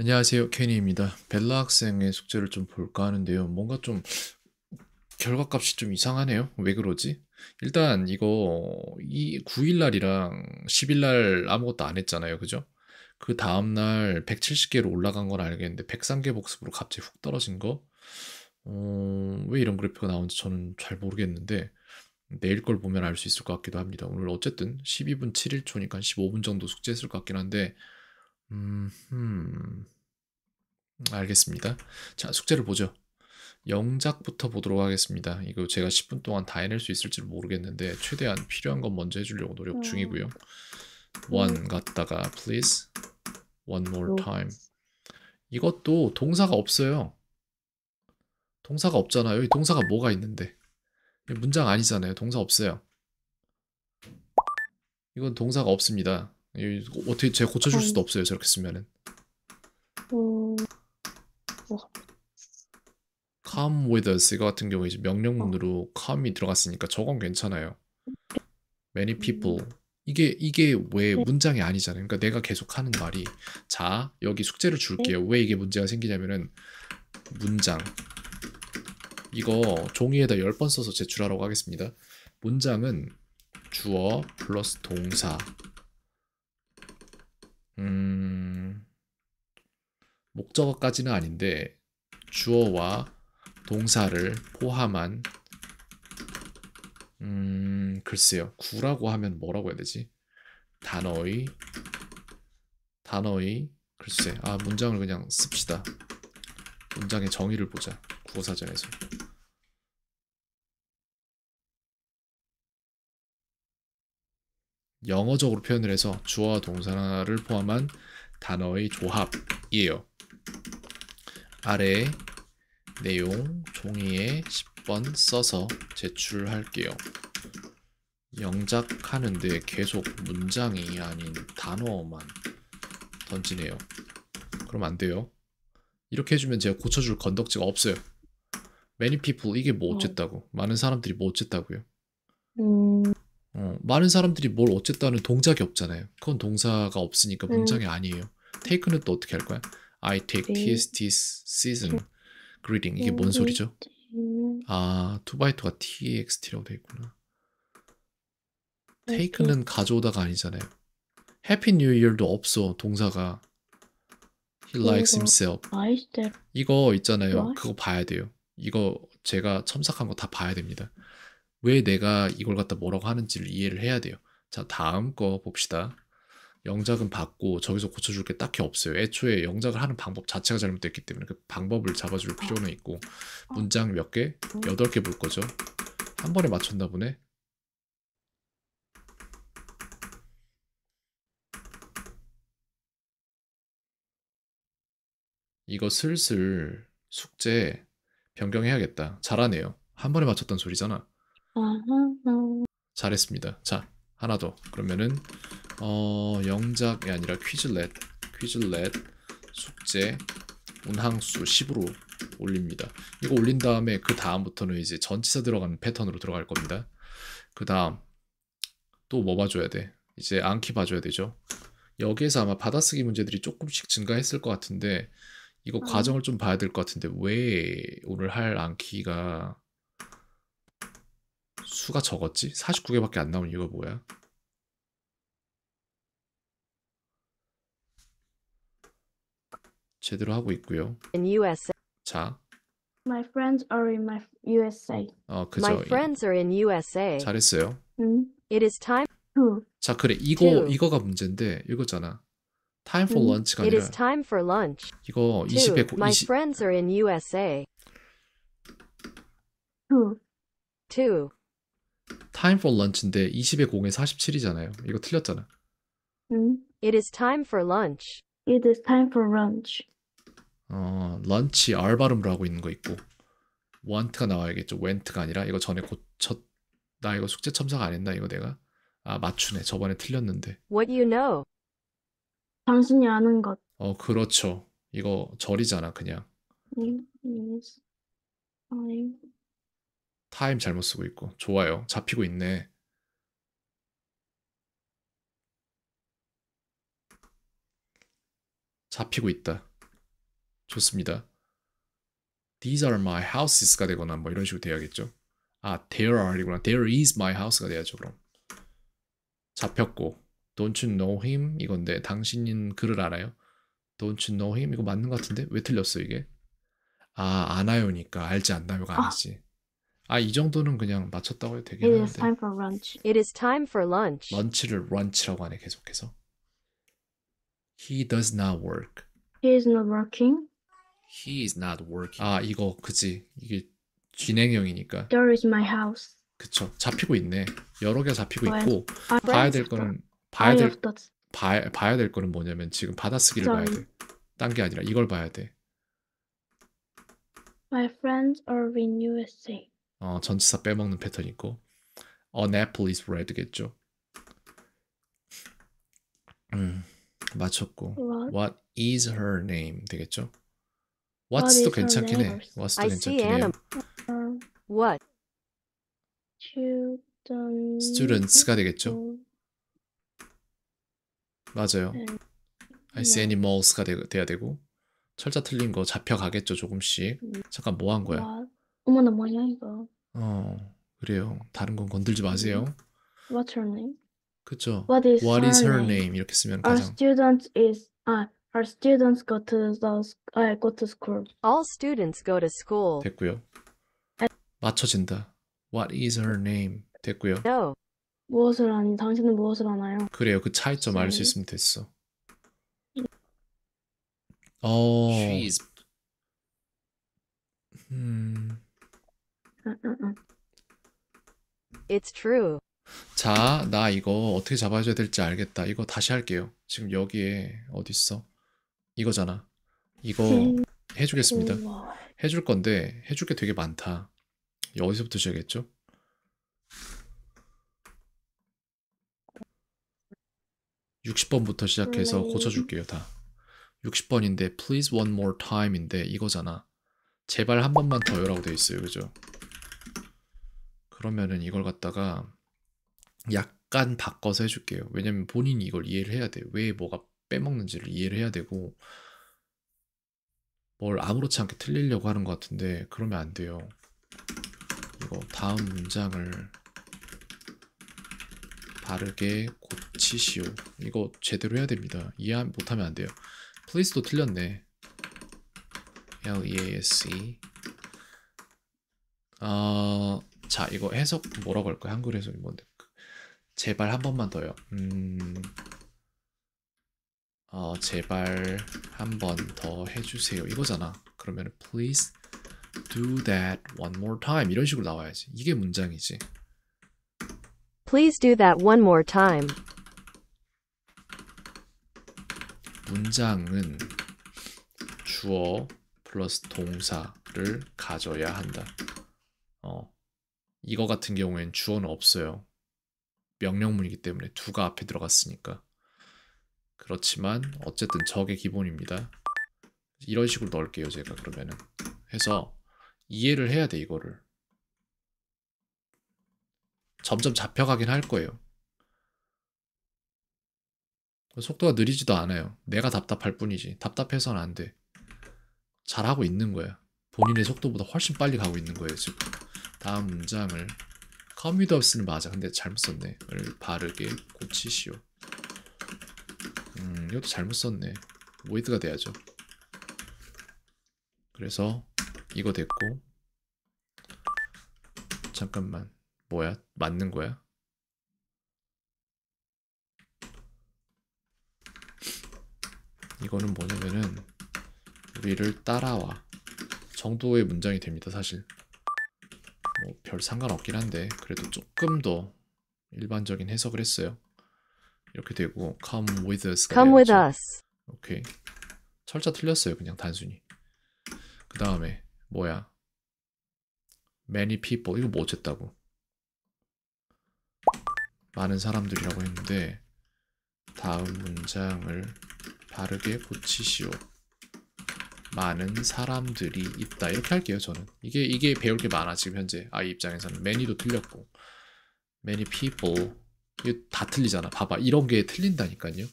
안녕하세요. 케니입니다. 벨라 학생의 숙제를 좀 볼까 하는데요. 뭔가 좀 결과값이 좀 이상하네요. 왜 그러지? 일단 이거 이 9일날이랑 10일날 아무것도 안 했잖아요. 그죠? 그 다음날 170개로 올라간 건 알겠는데 103개 복습으로 갑자기 훅 떨어진 거? 어, 왜 이런 그래프가 나온지 저는 잘 모르겠는데 내일 걸 보면 알 수 있을 것 같기도 합니다. 오늘 어쨌든 12분 7일 초니까 15분 정도 숙제했을 것 같긴 한데 음, 알겠습니다. 자, 숙제를 보죠. 영작부터 보도록 하겠습니다. 이거 제가 10분 동안 다 해낼 수 있을지 모르겠는데 최대한 필요한 건 먼저 해주려고 노력 음. 중이고요. o 음. 갔다가 please one more 음. time 이것도 동사가 없어요. 동사가 없잖아요. 여기 동사가 뭐가 있는데 문장 아니잖아요. 동사 없어요. 이건 동사가 없습니다. 어떻게 제가 고쳐줄 수도 없어요 저렇게 쓰면은 음... come with us 같은 경우에 이제 명령문으로 어. come이 들어갔으니까 저건 괜찮아요 many 음. people 이게 이게 왜 네. 문장이 아니잖아요 그러니까 내가 계속 하는 말이 자 여기 숙제를 네. 줄게요 왜 이게 문제가 생기냐면은 문장 이거 종이에다 10번 써서 제출하라고 하겠습니다 문장은 주어 플러스 동사 음, 목적어까지는 아닌데 주어와 동사를 포함한 음, 글쎄요. 구라고 하면 뭐라고 해야 되지? 단어의 단어의 글쎄. 아, 문장을 그냥 씁시다. 문장의 정의를 보자. 구어사전에서 영어적으로 표현을 해서 주어와 동사를 포함한 단어의 조합이에요. 아래 내용 종이에 10번 써서 제출할게요. 영작하는데 계속 문장이 아닌 단어만 던지네요. 그럼 안 돼요. 이렇게 해주면 제가 고쳐줄 건덕지가 없어요. Many people 이게 뭐 어. 어쨌다고? 많은 사람들이 뭐 어쨌다고요? 음... 많은 사람들이 뭘 어쨌다는 동작이 없잖아요. 그건 동사가 없으니까 음. 문장이 음. 아니에요. take는 또 어떻게 할 거야? I take TST 네. season greeting 이게 뭔 음. 소리죠? 음. 아, 투바이트가 TXT라고 돼 있구나. 네, take는 그렇죠. 가져오다가 아니잖아요. Happy New Year도 없어 동사가. He likes himself. 이거 있잖아요. 그거 봐야 돼요. 이거 제가 첨삭한 거 다 봐야 됩니다. 왜 내가 이걸 갖다 뭐라고 하는지를 이해를 해야 돼요. 자, 다음 거 봅시다. 영작은 받고 저기서 고쳐줄 게 딱히 없어요. 애초에 영작을 하는 방법 자체가 잘못됐기 때문에 그 방법을 잡아줄 필요는 있고 문장 몇 개? 여덟 개 볼 거죠. 한 번에 맞췄나 보네. 이거 슬슬 숙제 변경해야겠다. 잘하네요. 한 번에 맞췄단 소리잖아. 잘했습니다. 자, 하나 더. 그러면은 어, 영작이 아니라 퀴즐렛퀴즐렛 숙제 운항수 10으로 올립니다. 이거 올린 다음에 그 다음부터는 이제 전치사 들어가는 패턴으로 들어갈 겁니다. 그 다음 또 뭐 봐줘야 돼? 이제 앙키 봐줘야 되죠. 여기에서 아마 받아쓰기 문제들이 조금씩 증가했을 것 같은데 이거 어. 과정을 좀 봐야 될 것 같은데 왜 오늘 할앙키가 수가 적었지? 49개밖에 안 나온 이유가 뭐야? 제대로 하고 있고요. In USA. 자. My friends are in my USA. 어, 그죠. My friends are in USA. 잘했어요. 음. It is time to. 자, 그래. 이거 to. 이거가 문제인데 이거잖아. Time for 음. lunch가 아니라. It is time for lunch. 이거 20회 20. My friends are in USA. To. To. time for lunch인데 20의 공에 47이잖아요. 이거 틀렸잖아. 음. It is time for lunch. It is time for lunch. 어, lunch R 발음으로 하고 있는 거 있고 want가 나와야겠죠. went가 아니라 이거 전에 고쳤 나 이거 숙제 첨삭 안 했나 이거 내가 아 맞추네 저번에 틀렸는데 What you know? 당신이 아는 것. 어 그렇죠 이거 절이잖아 그냥. It is time 타임 잘못 쓰고 있고 좋아요 잡히고 있네 잡히고 있다 좋습니다 These are my houses가 되거나 뭐 이런 식으로 돼야겠죠 아 there are이구나 there is my house가 돼야죠 그럼 잡혔고 Don't you know him? 이건데 당신은 그를 알아요? Don't you know him? 이거 맞는 것 같은데 왜 틀렸어 이게? 아안아요니까 알지 않나요가 아. 아니지 아, 이 정도는 그냥 맞췄다고 해도 되긴 It is time 하는데. for lunch. It is time for lunch. 런치를 런치라고 하네 계속해서. He does not work. He is not working. He is not working. 아, 이거 그지. 이게 진행형이니까. There is my house. 그쵸. 잡히고 있네. 여러 개 잡히고 있고 I 봐야 될 거는 봐야 될 봐, 봐야 될 거는 뭐냐면 지금 받아쓰기를 Sorry. 봐야 돼. 딴게 아니라 이걸 봐야 돼. My friends are in USA. 어, 전치사 빼먹는 패턴이 있고 An apple is red겠죠. 음, 맞췄고 What? What is her name 되겠죠? What's도 What is 괜찮긴 her 해. name? What's도 I see 괜찮긴 해요. anim- um, What? children Students가 되겠죠? to 맞아요. and I see what animals가 되, 돼야 되고 철자 틀린 거 잡혀가겠죠 조금씩. 잠깐 뭐 한 거야? what 어머나 많이 아니다. 어, 그래요. 다른 건 건들지 마세요. What's her name? 그쵸? What is What is her name? 이렇게 쓰면 Our 가장 student is 아, our students go to the s- 아, go to school. All students go to school. 됐고요. 맞춰진다. What is her name? 됐고요. No. 무엇을 하니? 당신은 무엇을 하나요? 그래요. 그 차이점 알수 네. 있으면 됐어. 어. She's 음. It's true. 자, 나 이거 어떻게 잡아줘야 될지 알겠다. 이거 다시 할게요. 지금 여기에 어디 있어? 이거잖아. 이거 음. 해주겠습니다. 음. 해줄 건데 해줄 게 되게 많다. 여기서부터 시작했죠? 6 0 번부터 시작해서 음. 고쳐줄게요, 다. 6 0 번인데 please one more time인데 이거잖아. 제발 한 번만 더요라고 돼 있어요, 그죠? 그러면은 이걸 갖다가 약간 바꿔서 해줄게요. 왜냐면 본인이 이걸 이해를 해야 돼. 왜 뭐가 빼먹는지를 이해를 해야 되고 뭘 아무렇지 않게 틀리려고 하는 것 같은데 그러면 안 돼요. 이거 다음 문장을 바르게 고치시오. 이거 제대로 해야 됩니다. 이해 못하면 안 돼요. 플레이스도 틀렸네. L E A S E. 어, 자 이거 해석 뭐라고 할까요? 한글 해석이 뭔데? 그, 제발 한 번만 더요. 음, 어, 제발 한 번 더 해주세요. 이거잖아. 그러면 please do that one more time 이런 식으로 나와야지. 이게 문장이지. Please do that one more time. 문장은 주어 플러스 동사를 가져야 한다. 어, 이거 같은 경우엔 주어는 없어요. 명령문이기 때문에 두가 앞에 들어갔으니까. 그렇지만 어쨌든 적의 기본입니다. 이런 식으로 넣을게요 제가 그러면은. 해서 이해를 해야 돼 이거를. 점점 잡혀가긴 할 거예요. 속도가 느리지도 않아요. 내가 답답할 뿐이지. 답답해서는 안 돼. 잘하고 있는 거야. 본인의 속도보다 훨씬 빨리 가고 있는 거예요 지금. 다음 문장을 컴퓨더스는 맞아. 근데 잘못 썼네. 를 바르게 고치시오. 음, 이것도 잘못 썼네. 모이드가 돼야죠. 그래서 이거 됐고 잠깐만. 뭐야? 맞는 거야? 이거는 뭐냐면은 우리를 따라와 정도의 문장이 됩니다 사실 뭐별 상관없긴 한데 그래도 조금 더 일반적인 해석을 했어요. 이렇게 되고 come with us. come with us. 오케이. 철자 틀렸어요. 그냥 단순히. 그 다음에 뭐야? many people 이거 뭐 어쨌다고? 많은 사람들이라고 했는데 다음 문장을 바르게 고치시오. 많은 사람들이 있다 이렇게 할게요 저는 이게 이게 배울 게 많아 지금 현재 아이 입장에서는 many도 틀렸고 many people 이게 다 틀리잖아 봐봐 이런 게 틀린다니까요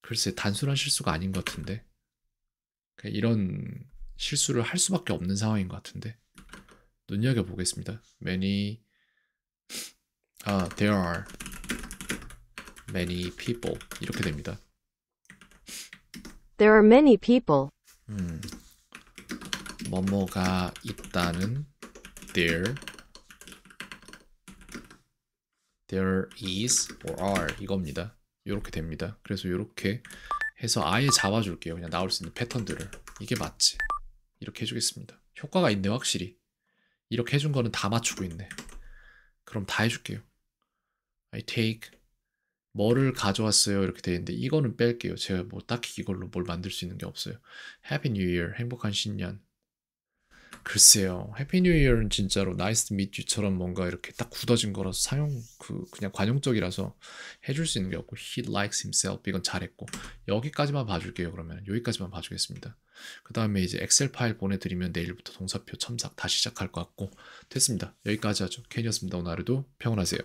글쎄 단순한 실수가 아닌 것 같은데 이런 실수를 할 수밖에 없는 상황인 것 같은데 눈여겨 보겠습니다 many 아 there are many people 이렇게 됩니다 There are many people. 음. 뭐뭐가 있다는 there there is or are 이겁니다. 이렇게 됩니다. 그래서 이렇게 해서 아예 잡아줄게요. 그냥 나올 수 있는 패턴들을 이게 맞지. 이렇게 해주겠습니다. 효과가 있네 확실히. 이렇게 해준 거는 다 맞추고 있네. 그럼 다 해줄게요. I take 뭐를 가져왔어요 이렇게 돼 있는데 이거는 뺄게요. 제가 뭐 딱히 이걸로 뭘 만들 수 있는 게 없어요. Happy New Year, 행복한 신년. 글쎄요. 해피 뉴이어은 진짜로 나이스 밑유처럼 뭔가 이렇게 딱 굳어진 거라서 사용그 그냥 관용적이라서 해줄 수 있는 게 없고 he likes himself 이건 잘했고 여기까지만 봐줄게요 그러면 여기까지만 봐주겠습니다. 그 다음에 이제 엑셀 파일 보내드리면 내일부터 동사표 첨삭 다시 시작할 것 같고 됐습니다. 여기까지 하죠. 캔이였습니다 오늘 하루도 평온하세요.